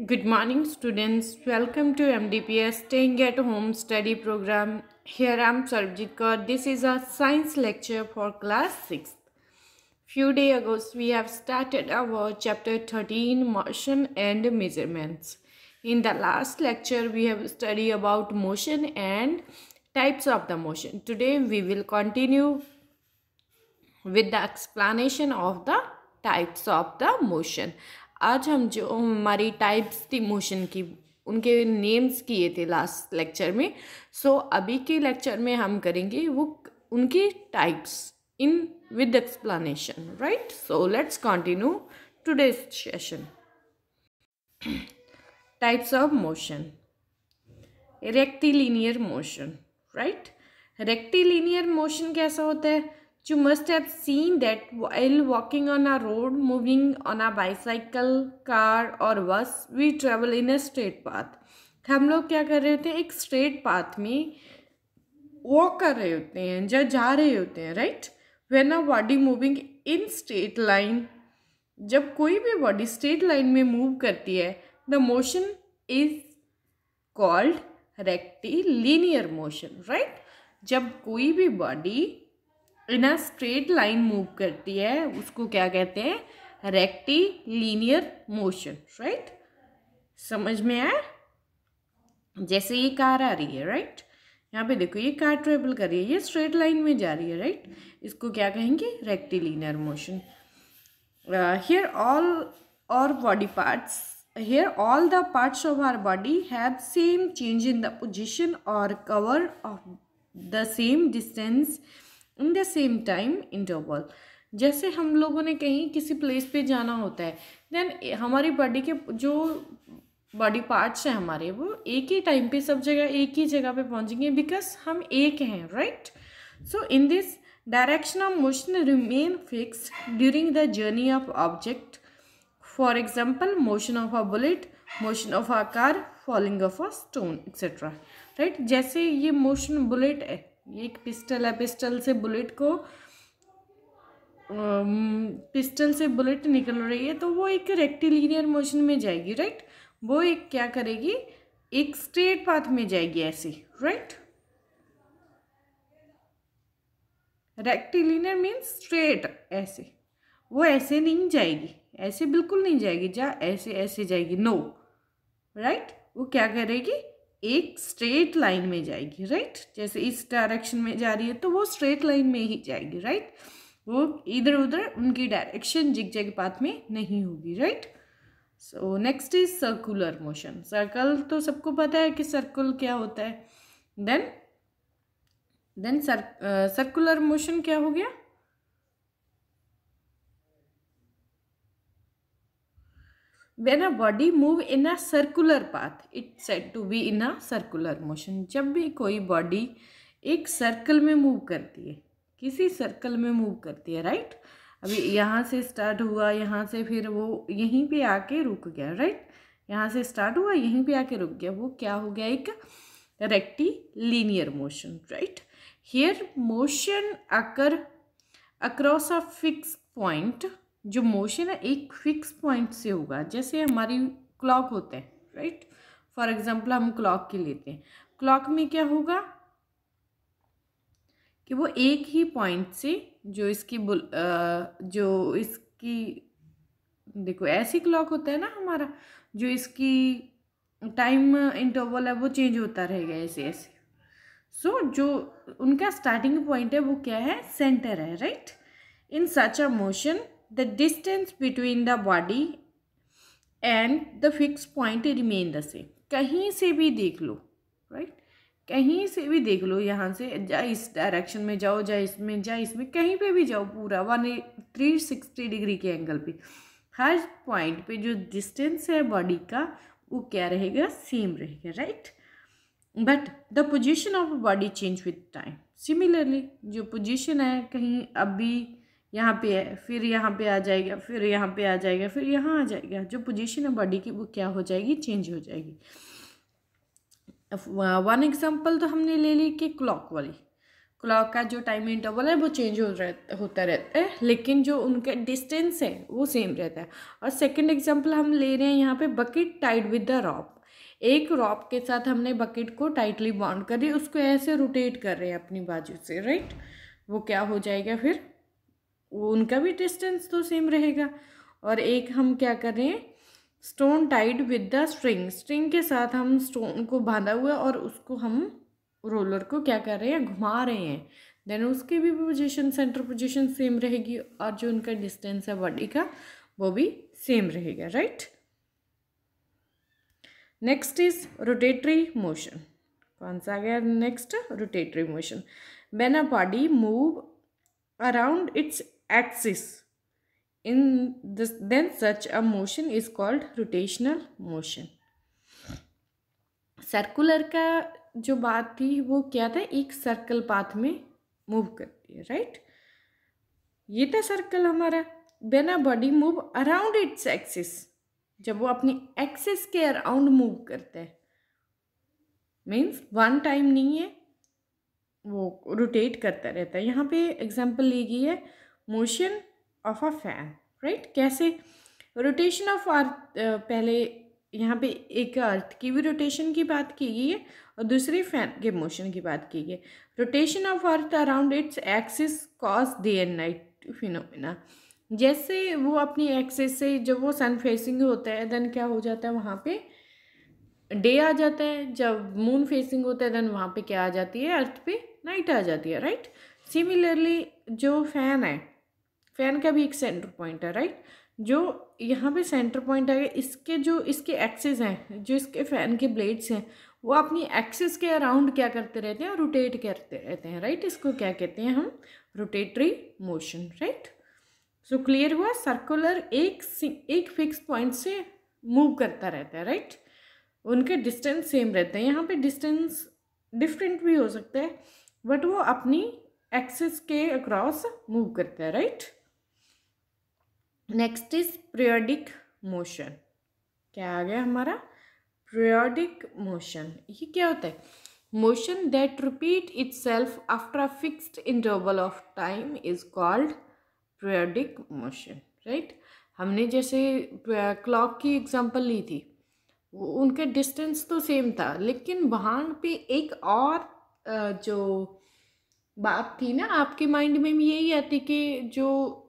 Good morning students. Welcome to MDPS Staying at Home Study Program. Here I am Sarvjit Kaur. This is a science lecture for class 6th. Few days ago we have started our chapter 13 motion and measurements. In the last lecture we have studied about motion and types of the motion. Today we will continue with the explanation of the types of the motion. आज हम जो हमारी types थी motion की उनके names किए थे last lecture में सो so, अभी के लेक्चर में हम करेंगे वो उनकी types in with explanation right so let's continue today session types of motion rectilinear motion right rectilinear motion कैसा होता है you must have seen that while walking on a road, moving on a bicycle, car or bus, we travel in a straight path. हम लोग क्या कर रहे होते हैं एक स्ट्रेट पाथ में वॉक कर रहे होते हैं या जा रहे होते हैं right when a body moving in straight line जब कोई भी बॉडी स्ट्रेट लाइन में मूव करती है the motion is called rectilinear motion right जब कोई भी body in a straight line move करती है उसको क्या कहते हैं रेक्टी लीनियर मोशन राइट समझ में आया जैसे ये कार आ रही है राइट यहाँ पे देखो ये कार ट्रेवल कर रही है ये स्ट्रेट लाइन में जा रही है राइट इसको क्या कहेंगे rectilinear motion here all our body parts here all the parts of our body have same change in the position और cover of the same distance in the same time interval जैसे हम लोगों ने कहीं किसी place पे जाना होता है देन हमारी बॉडी के जो बॉडी पार्ट्स हैं हमारे वो एक ही टाइम पे सब जगह एक ही जगह पे पहुंचेंगे बिकॉज हम एक हैं right so in this direction of motion remain fix during the journey of object for example motion of a bullet motion of a car falling of a stone etcetera right जैसे ये motion bullet है ये एक pistol है pistol से bullet को pistol से bullet निकल रही है तो वो एक रेक्टिलीनियर मोशन में जाएगी राइट वो एक क्या करेगी एक स्ट्रेट पाथ में जाएगी ऐसे राइट रेक्टिलीनियर मीन्स स्ट्रेट ऐसे वो ऐसे नहीं जाएगी ऐसे बिल्कुल नहीं जाएगी जा ऐसे ऐसे जाएगी नो no. Right right? वो क्या करेगी एक स्ट्रेट लाइन में जाएगी राइट जैसे इस डायरेक्शन में जा रही है तो वो स्ट्रेट लाइन में ही जाएगी राइट वो इधर उधर उनकी डायरेक्शन जिग जैग पाथ में नहीं होगी right so next is circular motion circle तो सबको पता है कि सर्कल क्या होता है देन देन सर्कुलर मोशन क्या हो गया when a body move in a circular path it set to be in a circular motion जब भी कोई बॉडी एक सर्कल में मूव करती है किसी सर्कल में मूव करती है राइट अभी यहाँ से स्टार्ट हुआ यहाँ से फिर वो यहीं पे आके रुक गया राइट यहाँ से स्टार्ट हुआ यहीं पे आके रुक गया वो क्या हो गया एक rectilinear motion right here motion occur across a fix point जो मोशन है एक फिक्स पॉइंट से होगा जैसे हमारी क्लॉक होता है राइट फॉर एग्जांपल हम क्लॉक के लेते हैं क्लॉक में क्या होगा कि वो एक ही पॉइंट से जो इसकी जो इसकी देखो ऐसी क्लॉक होता है ना हमारा जो इसकी टाइम इंटरवल है वो चेंज होता रहेगा ऐसे ऐसे सो so, जो उनका स्टार्टिंग पॉइंट है वो क्या है सेंटर है right in such a motion the distance between the body and the fix point remain the same कहीं से भी देख लो राइट right? कहीं से भी देख लो यहाँ से जा इस डायरेक्शन में जाओ जा इसमें जा इसमें कहीं पे भी जाओ पूरा वन थ्री सिक्सटी डिग्री के एंगल पे हर पॉइंट पे जो डिस्टेंस है बॉडी का वो क्या रहेगा सेम रहेगा right but the position of body change with time similarly जो पोजिशन है कहीं अभी यहाँ पे है फिर यहाँ पे आ जाएगा फिर यहाँ पे आ जाएगा फिर यहाँ आ जाएगा जो पोजीशन है बॉडी की वो क्या हो जाएगी चेंज हो जाएगी वन एग्जांपल uh, तो हमने ले ली कि क्लॉक वाली क्लॉक का जो टाइम इंटरवल है वो चेंज हो रह होता रहता है लेकिन जो उनका डिस्टेंस है वो सेम रहता है और सेकेंड एग्जाम्पल हम ले रहे हैं यहाँ पर bucket tied with the rope एक रॉप के साथ हमने बकेट को टाइटली बाउंड करी उसको ऐसे रोटेट कर रहे हैं अपनी बाजू से राइट वो क्या हो जाएगा फिर उनका भी डिस्टेंस तो सेम रहेगा और एक हम क्या कर रहे हैं stone tied with the string string के साथ हम स्टोन को बांधा हुआ और उसको हम रोलर को क्या कर रहे हैं घुमा रहे हैं देन उसकी भी पोजिशन सेंटर पोजिशन सेम रहेगी और जो उनका डिस्टेंस है बॉडी का वो भी सेम रहेगा right next is rotatory motion कौन सा आ गया next rotatory motion when a body move around its axis. In this, then such a motion is called rotational motion. Circular का जो बात थी वो क्या था एक सर्कल पाथ में मूव करती है राइट ये था सर्कल हमारा when a body move around its axis जब वो अपनी एक्सिस के अराउंड मूव करता है मीन्स वन टाइम नहीं है वो रोटेट करता रहता है यहाँ पे एग्जांपल ली गई है motion of a fan right कैसे रोटेशन ऑफ अर्थ पहले यहाँ पे एक अर्थ की भी रोटेशन की बात की गई है और दूसरी फैन के मोशन की बात की गई है rotation of earth around its axis cause day and night phenomena जैसे वो अपनी एक्सेस से जब वो सन फेसिंग होता है देन क्या हो जाता है वहाँ पे डे आ जाता है जब मून फेसिंग होता है देन वहाँ पे क्या आ जाती है अर्थ पे नाइट आ जाती है राइट सिमिलरली जो फैन है फैन का भी एक सेंटर पॉइंट है राइट जो यहाँ पे सेंटर पॉइंट आएगा इसके जो इसके एक्सेस हैं जो इसके फैन के ब्लेड्स हैं वो अपनी एक्सेस के अराउंड क्या करते रहते हैं रोटेट करते रहते हैं राइट इसको क्या कहते हैं हम rotatory motion right so clear हुआ सर्कुलर एक एक फिक्स पॉइंट से मूव करता रहता है राइट उनके डिस्टेंस सेम रहते हैं यहाँ पे डिस्टेंस डिफरेंट भी हो सकता है बट वो अपनी एक्सेस के अक्रॉस मूव करता है right next is periodic motion क्या आ गया हमारा पीरियडिक मोशन ये क्या होता है motion that repeat itself after a fixed interval of time is called periodic motion right हमने जैसे क्लॉक की एग्जांपल ली थी उनका डिस्टेंस तो सेम था लेकिन वहाँ पे एक और जो बात थी ना आपके माइंड में भी यही आती कि जो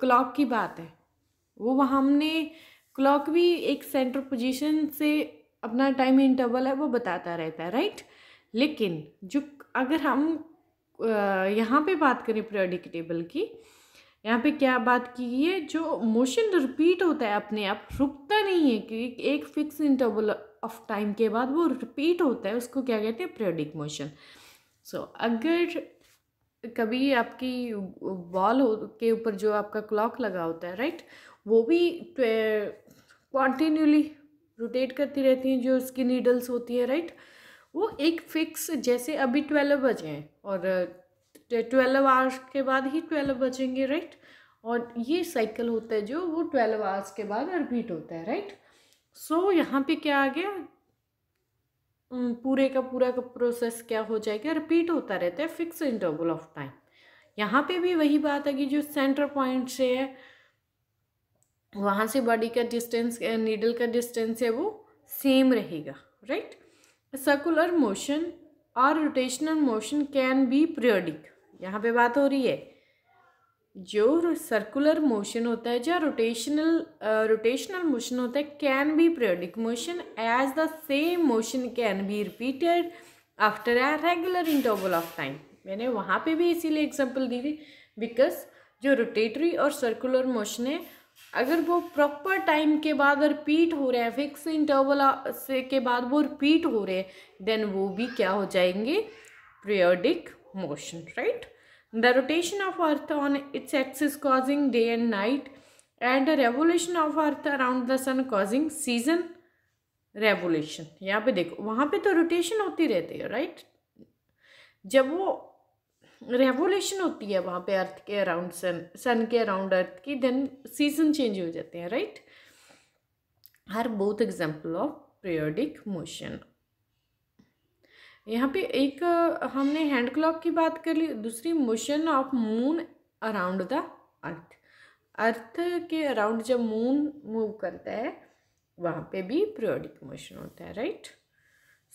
क्लॉक की बात है वो वहाँ हमने क्लॉक भी एक सेंटर पोजीशन से अपना टाइम इंटरवल है वो बताता रहता है राइट लेकिन जो अगर हम यहाँ पे बात करें पीरियडिक टेबल की यहाँ पे क्या बात की है जो मोशन रिपीट होता है अपने आप रुकता नहीं है कि एक फिक्स इंटरवल ऑफ टाइम के बाद वो रिपीट होता है उसको क्या कहते हैं पीरियडिक मोशन सो अगर कभी आपकी वॉल के ऊपर जो आपका क्लॉक लगा होता है राइट वो भी कॉन्टीन्यूली रोटेट करती रहती हैं जो उसकी नीडल्स होती है राइट वो एक फिक्स जैसे अभी ट्वेल्व बजे हैं और ट्वेल्व आवर्स के बाद ही ट्वेल्व बजेंगे राइट और ये साइकिल होता है जो वो ट्वेल्व आवर्स के बाद रिपीट होता है राइट सो so, यहाँ पे क्या आ गया पूरे का पूरा का प्रोसेस क्या हो जाएगा रिपीट होता रहता है फिक्स इंटरवल ऑफ टाइम यहाँ पे भी वही बात है कि जो सेंटर पॉइंट से है वहाँ से बॉडी का डिस्टेंस नीडल का डिस्टेंस है वो सेम रहेगा राइट सर्कुलर मोशन और rotational motion can be periodic यहाँ पे बात हो रही है जो सर्कुलर मोशन होता है या रोटेशनल रोटेशनल मोशन होता है can be periodic motion as the same motion can be repeated after a regular interval of time मैंने वहाँ पे भी इसीलिए एग्जांपल दी थी बिकॉज जो रोटेटरी और सर्कुलर मोशन है अगर वो प्रॉपर टाइम के बाद रिपीट हो रहे हैं फिक्स इंटरवल से के बाद वो रिपीट हो रहे हैं देन वो भी क्या हो जाएंगे periodic motion right the rotation of earth on its axis causing day and night and the revolution of earth around the sun causing season revolution यहाँ पे देखो वहाँ पे तो रोटेशन होती रहती है राइट जब वो रेवोल्यूशन होती है वहाँ पे अर्थ के अराउंड सन सन के अराउंड अर्थ की देन सीजन चेंज हो जाते हैं right are both example of periodic motion यहाँ पे एक हमने हैंड क्लॉक की बात कर ली दूसरी motion of moon around the earth earth के अराउंड जब मून मूव करता है वहाँ पे भी प्रियोडिक मोशन होता है राइट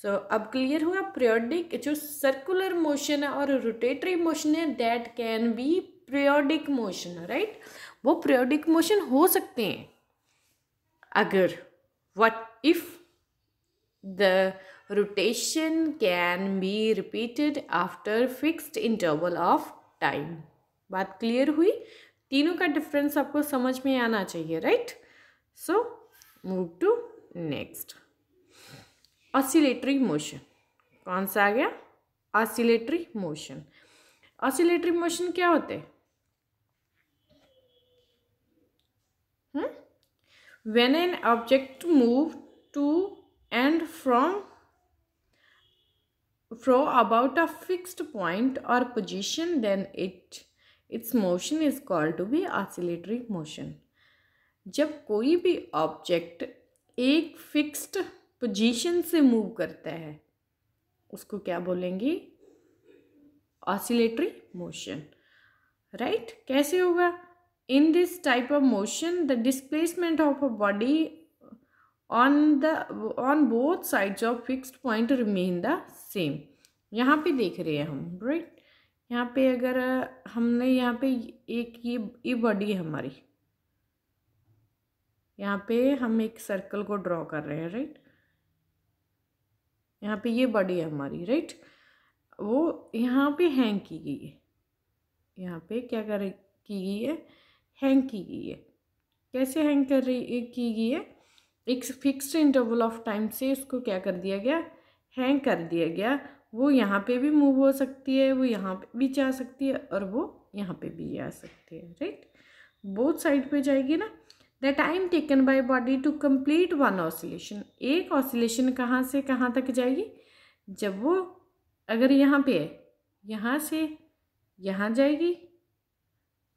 सो so, अब क्लियर हुआ प्रियोडिक जो सर्कुलर मोशन है और रोटेटरी मोशन है that can be periodic motion right वो प्रियोडिक मोशन हो सकते हैं अगर what if the rotation can be repeated after fixed interval of time बात क्लियर हुई तीनों का डिफरेंस आपको समझ में आना चाहिए right so move to next oscillatory motion कौन सा आ गया ऑसिलेटरी मोशन ऑसिलेटरी मोशन क्या होते हैं hmm? when an object move to and from throw about a fixed point or position then it its motion is called to be oscillatory motion जब कोई भी ऑब्जेक्ट एक फिक्स्ड पोजीशन से move करता है उसको क्या बोलेंगे ऑसिलेटरी मोशन राइट कैसे होगा in this type of motion the displacement of a body on the on both sides of fixed point remain the same यहाँ पे देख रहे हैं हम राइट यहाँ पे अगर हमने यहाँ पे एक ये ये बॉडी है हमारी यहाँ पे हम एक सर्कल को ड्रॉ कर रहे हैं राइट यहाँ पे ये बॉडी है हमारी राइट वो यहाँ पे हैंग की गई है यहाँ पे क्या कर की गई है हैंग की गई है कैसे हैंग कर रही की गई है एक फिक्स्ड इंटरवल ऑफ टाइम से उसको क्या कर दिया गया हैंग कर दिया गया वो यहाँ पे भी मूव हो सकती है वो यहाँ पे भी जा सकती है और वो यहाँ पे भी आ सकती है राइट बोथ साइड पे जाएगी ना the time taken by body to complete one oscillation एक ऑसिलेशन कहाँ से कहाँ तक जाएगी जब वो अगर यहाँ पे है यहाँ से यहाँ जाएगी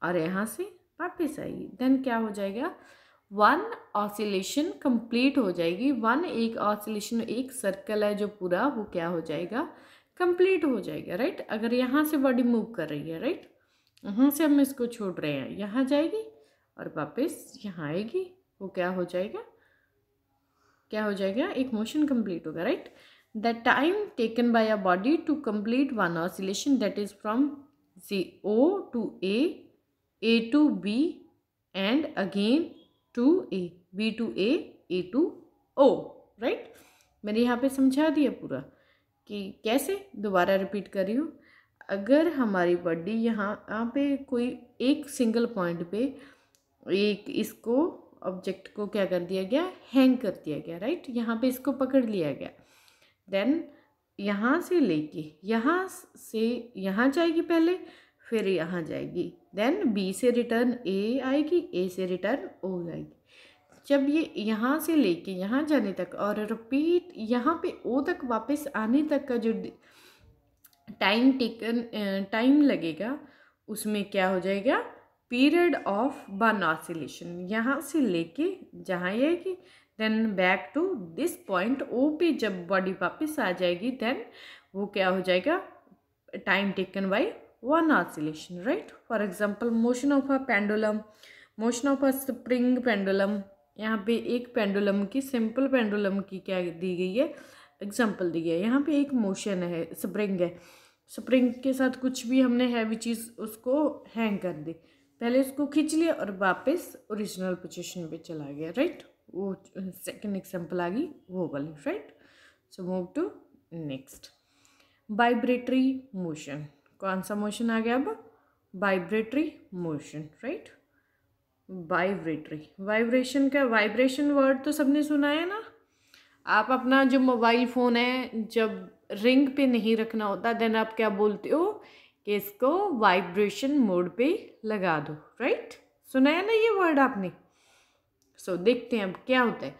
और यहाँ से वापस आएगी देन क्या हो जाएगा वन ऑसिलेशन कंप्लीट हो जाएगी वन एक ऑसिलेशन एक सर्कल है जो पूरा वो क्या हो जाएगा कंप्लीट हो जाएगा राइट अगर यहाँ से बॉडी मूव कर रही है राइट यहाँ से हम इसको छोड़ रहे हैं यहाँ जाएगी और वापस यहाँ आएगी वो क्या हो जाएगा क्या हो जाएगा एक मोशन कंप्लीट होगा right the time taken by a body to complete one oscillation that is from G O to A to B and again to A B to A A to O right मैंने यहाँ पे समझा दिया पूरा कि कैसे दोबारा repeat कर रही हूँ अगर हमारी बॉडी यहाँ यहाँ पे कोई एक सिंगल पॉइंट पे एक इसको ऑब्जेक्ट को क्या कर दिया गया हैंग कर दिया गया राइट यहाँ पे इसको पकड़ लिया गया देन यहाँ से लेके यहाँ से यहाँ जाएगी पहले फिर यहाँ जाएगी देन बी से रिटर्न ए आएगी ए से रिटर्न ओ आएगी जब ये यहाँ से लेके यहाँ जाने तक और रिपीट यहाँ पे ओ तक वापस आने तक का जो टाइम टेकन टाइम लगेगा उसमें क्या हो जाएगा पीरियड ऑफ वन ऑसिलेशन यहाँ से लेके जहाँ आएगी then back to this point O पे जब बॉडी वापस आ जाएगी देन वो क्या हो जाएगा time taken by one oscillation right for example motion of a pendulum motion of a spring pendulum यहाँ पे एक पेंडुलम की सिंपल पेंडुलम की क्या दी गई है एग्जांपल दी गई है यहाँ पे एक मोशन है स्प्रिंग है स्प्रिंग के साथ कुछ भी हमने हैवी चीज़ उसको हैंग कर दी पहले उसको खींच लिया और वापस ओरिजिनल पोजीशन पे चला गया राइट वो सेकंड एग्जांपल आ गई वो वाली right so move to next vibratory motion कौन सा मोशन आ गया अब vibratory motion right vibratory vibration का वाइब्रेशन वर्ड तो सबने सुना है ना आप अपना जो मोबाइल फ़ोन है जब रिंग पे नहीं रखना होता देन आप क्या बोलते हो कि इसको वाइब्रेशन मोड पे लगा दो राइट सुना है ना ये वर्ड आपने सो so, देखते हैं अब क्या होता है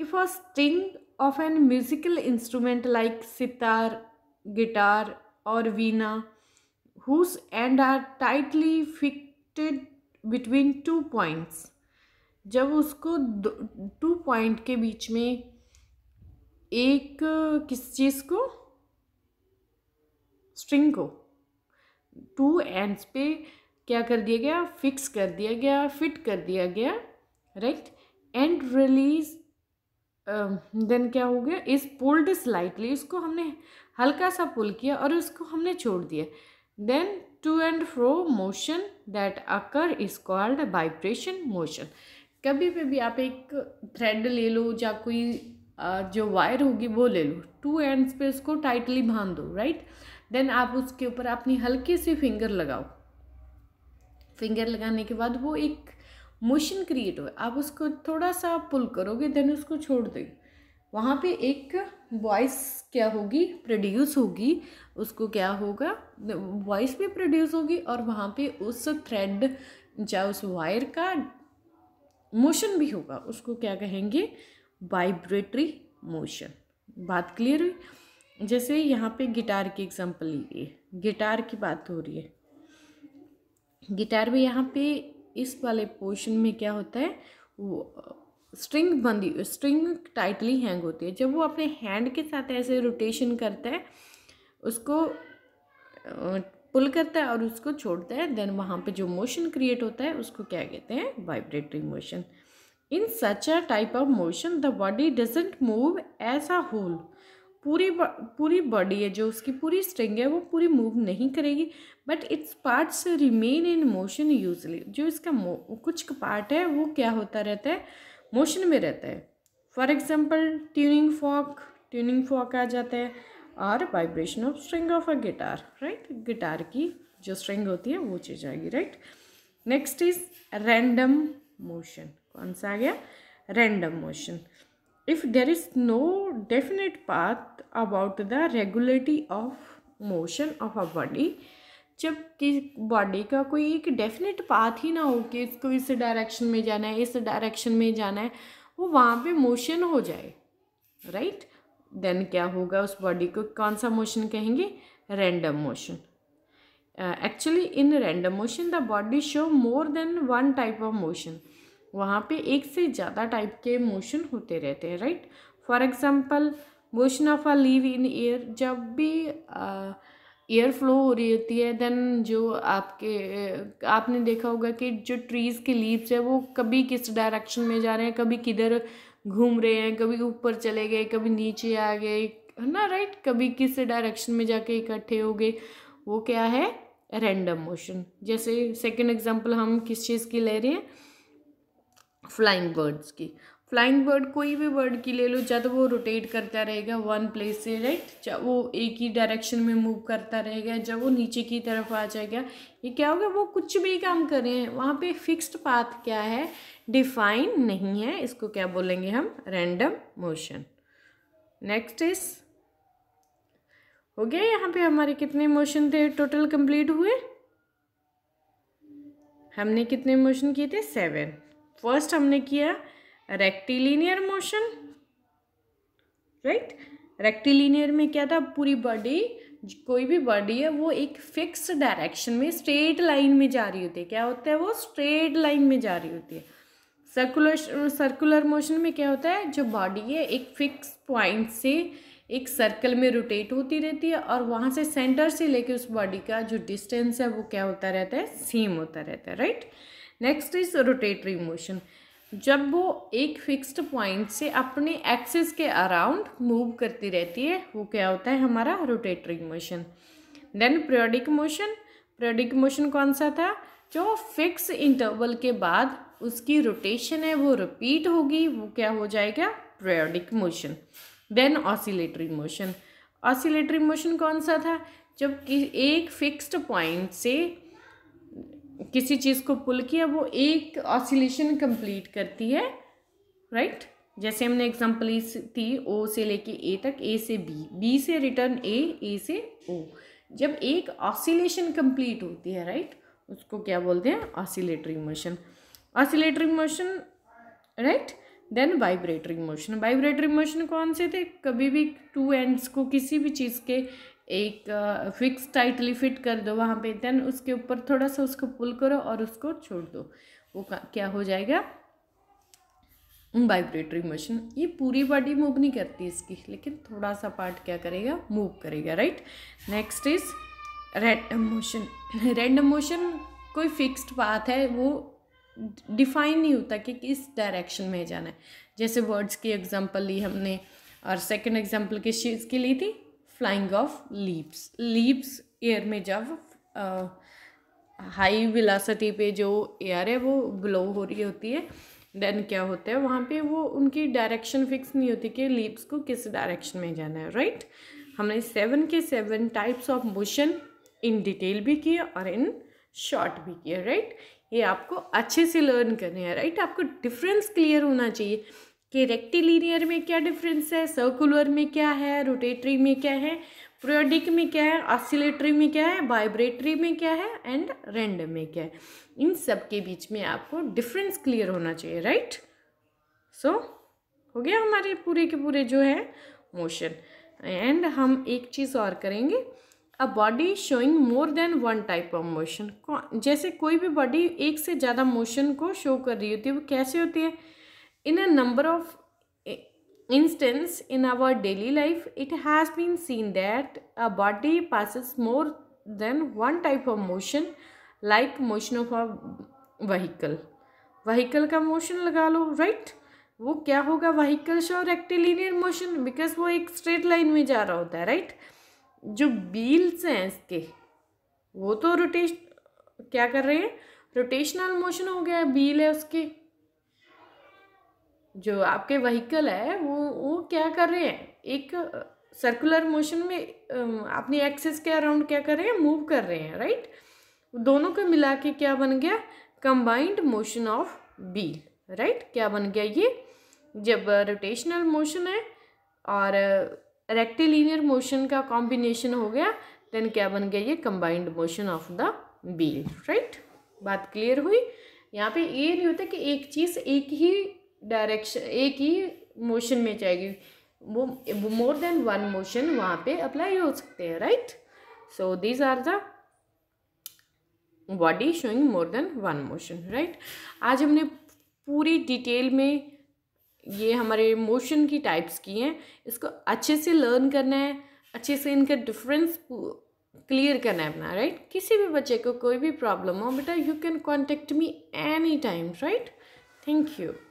if a string of an musical instrument like sitar guitar और veena whose end are tightly fitted between two points जब उसको टू पॉइंट के बीच में एक किस चीज़ को स्ट्रिंग को टू एंड्स पे क्या कर दिया गया फिक्स कर दिया गया फिट कर दिया गया राइट एंड रिलीज देन क्या हो गया इस पुल्ड स्लाइटली उसको हमने हल्का सा पुल किया और उसको हमने छोड़ दिया then to and fro motion that occur is called vibration motion कभी पे भी आप एक थ्रेड ले लो या कोई जो वायर होगी वो ले लो टू एंड्स पे उसको टाइटली बांध दो राइट देन आप उसके ऊपर अपनी हल्की सी फिंगर लगाओ फिंगर लगाने के बाद वो एक मोशन क्रिएट हो आप उसको थोड़ा सा पुल करोगे देन उसको छोड़ दोगे वहाँ पे एक वॉइस क्या होगी प्रोड्यूस होगी उसको क्या होगा वॉइस भी प्रोड्यूस होगी और वहाँ पे उस थ्रेड या उस वायर का मोशन भी होगा उसको क्या कहेंगे वाइब्रेटरी मोशन बात क्लियर हुई जैसे यहाँ पे गिटार की एग्जांपल लीजिए गिटार की बात हो रही है गिटार भी यहाँ पे इस वाले पोर्शन में क्या होता है वो स्ट्रिंग बंदी स्ट्रिंग टाइटली हैंग होती है जब वो अपने हैंड के साथ ऐसे रोटेशन करता है उसको पुल करता है और उसको छोड़ता है देन वहाँ पे जो मोशन क्रिएट होता है उसको क्या कहते हैं vibratory motion in such a type of motion the body doesn't move as a whole पूरी पूरी बॉडी है जो उसकी पूरी स्ट्रिंग है वो पूरी मूव नहीं करेगी but its parts remain in motion usually जो इसका कुछ पार्ट है वो क्या होता रहता है मोशन में रहता है for example tuning fork tuning fork आ जाता है और vibration of string of a guitar right guitar की जो स्ट्रिंग होती है वो चीज आएगी right next is random motion कौन सा आ गया random motion if there is no definite path about the regularity of motion of a body जब कि बॉडी का कोई एक डेफिनेट पाथ ही ना हो कि इसको इस डायरेक्शन में जाना है इस डायरेक्शन में जाना है वो वहाँ पे मोशन हो जाए राइट देन क्या होगा उस बॉडी को कौन सा मोशन कहेंगे random motion actually in random motion the body show more than one type of motion वहाँ पे एक से ज़्यादा टाइप के मोशन होते रहते हैं right for example motion of a leaf in air जब भी uh, एयर फ्लो हो रही होती है देन जो आपके आपने देखा होगा कि जो ट्रीज़ के लीव्स है वो कभी किस डायरेक्शन में जा रहे हैं कभी किधर घूम रहे हैं कभी ऊपर चले गए कभी नीचे आ गए है ना राइट कभी किस डायरेक्शन में जाके इकट्ठे हो गए वो क्या है रैंडम मोशन जैसे सेकंड एग्जांपल हम किस चीज़ की ले रहे हैं फ्लाइंग बर्ड्स की फ्लाइंग बर्ड कोई भी बर्ड की ले लो जब वो रोटेट करता रहेगा वन प्लेस से राइट जब वो एक ही डायरेक्शन में मूव करता रहेगा जब वो नीचे की तरफ आ जाएगा ये क्या होगा वो कुछ भी काम करें वहाँ पे फिक्स्ड पाथ क्या है डिफाइन नहीं है इसको क्या बोलेंगे हम रैंडम मोशन नेक्स्ट इज हो गया यहाँ पे हमारे कितने मोशन थे टोटल कंप्लीट हुए हमने कितने मोशन किए थे सेवन फर्स्ट हमने किया रेक्टिलीनियर मोशन राइट रेक्टिलीनियर में क्या था पूरी बॉडी कोई भी बॉडी है वो एक फिक्स डायरेक्शन में स्ट्रेट लाइन में जा रही होती है क्या होता है वो स्ट्रेट लाइन में जा रही होती है सर्कुलर सर्कुलर मोशन में क्या होता है जो बॉडी है एक फिक्स पॉइंट से एक सर्कल में रोटेट होती रहती है और वहाँ से सेंटर से लेके उस बॉडी का जो डिस्टेंस है वो क्या होता रहता है सेम होता रहता है right next is rotatory motion जब वो एक फिक्स्ड पॉइंट से अपने एक्सिस के अराउंड मूव करती रहती है वो क्या होता है हमारा rotatory motion then periodic motion periodic motion कौन सा था जो फिक्स इंटरवल के बाद उसकी रोटेशन है वो रिपीट होगी वो क्या हो जाएगा periodic motion then oscillatory motion oscillatory motion कौन सा था जब कि एक फिक्स्ड पॉइंट से किसी चीज़ को पुल किया वो एक ऑसिलेशन कंप्लीट करती है राइट right? जैसे हमने एग्जाम्पल थी ओ से लेके ए तक ए से बी बी से रिटर्न ए ए से ओ जब एक ऑसिलेशन कंप्लीट होती है राइट right? उसको क्या बोलते हैं oscillatory motion oscillatory motion right then vibratory motion vibratory motion कौन से थे कभी भी टू एंड्स को किसी भी चीज़ के एक फिक्स टाइटली फिट कर दो वहाँ पे देन उसके ऊपर थोड़ा सा उसको पुल करो और उसको छोड़ दो वो क्या हो जाएगा वाइब्रेटरी मोशन ये पूरी बॉडी मूव नहीं करती इसकी लेकिन थोड़ा सा पार्ट क्या करेगा मूव करेगा right next is random motion random motion कोई फिक्स्ड पाथ है वो डिफाइन नहीं होता कि किस डायरेक्शन में जाना है जैसे वर्ड्स की एग्जांपल ली हमने और सेकंड एग्जांपल किस चीज़ की ली थी flying of leaves leaves air में जब हाई विलासिटी पे जो एयर है वो ब्लो हो रही होती है देन क्या होता है वहाँ पे वो उनकी डायरेक्शन फिक्स नहीं होती कि लीप्स को किस डायरेक्शन में जाना है राइट right? हमने सेवन के seven types of motion in detail भी किए और इन शॉर्ट भी किए राइट right? ये आपको अच्छे से लर्न करने हैं राइट right? आपको डिफरेंस क्लियर होना चाहिए कि रेक्टिलीनियर में क्या डिफरेंस है सर्कुलर में क्या है रोटेटरी में क्या है प्रोडिक में क्या है ऑसिलेटरी में क्या है वाइब्रेटरी में क्या है एंड रेंडम में क्या है इन सब के बीच में आपको डिफरेंस क्लियर होना चाहिए राइट सो so, हो गया हमारे पूरे के पूरे जो है मोशन एंड हम एक चीज़ और करेंगे a body showing more than one type of motion जैसे कोई भी बॉडी एक से ज़्यादा मोशन को शो कर रही होती है वो कैसे होती है In a number of instance in our daily life, it has been seen that a body passes more than one type of motion like motion of a vehicle. Vehicle ka motion laga lo right? वो क्या होगा vehicle show rectilinear motion because वो एक straight line में जा रहा होता है राइट right? जो बील्स हैं इसके वो तो रोटेश क्या कर रहे हैं रोटेशनल मोशन हो गया बील है उसके जो आपके वहीकल है वो वो क्या कर रहे हैं एक सर्कुलर मोशन में अपनी एक्सेस के अराउंड क्या कर रहे हैं मूव कर रहे हैं राइट दोनों को मिला के क्या बन गया combined motion of wheel right क्या बन गया ये जब रोटेशनल मोशन है और रेक्टिलीनियर मोशन का कॉम्बिनेशन हो गया देन क्या बन गया ये combined motion of the wheel right बात क्लियर हुई यहाँ पे ये नहीं होता कि एक चीज़ एक ही डायरेक्शन एक ही मोशन में जाएगी वो मोर देन वन मोशन वहाँ पे अप्लाई हो सकते हैं right so these are the body showing more than one motion right आज हमने पूरी डिटेल में ये हमारे मोशन की टाइप्स की हैं इसको अच्छे से लर्न करना है अच्छे से इनका डिफरेंस क्लियर करना है अपना राइट right? किसी भी बच्चे को कोई भी प्रॉब्लम हो बेटा you can contact me any time right thank you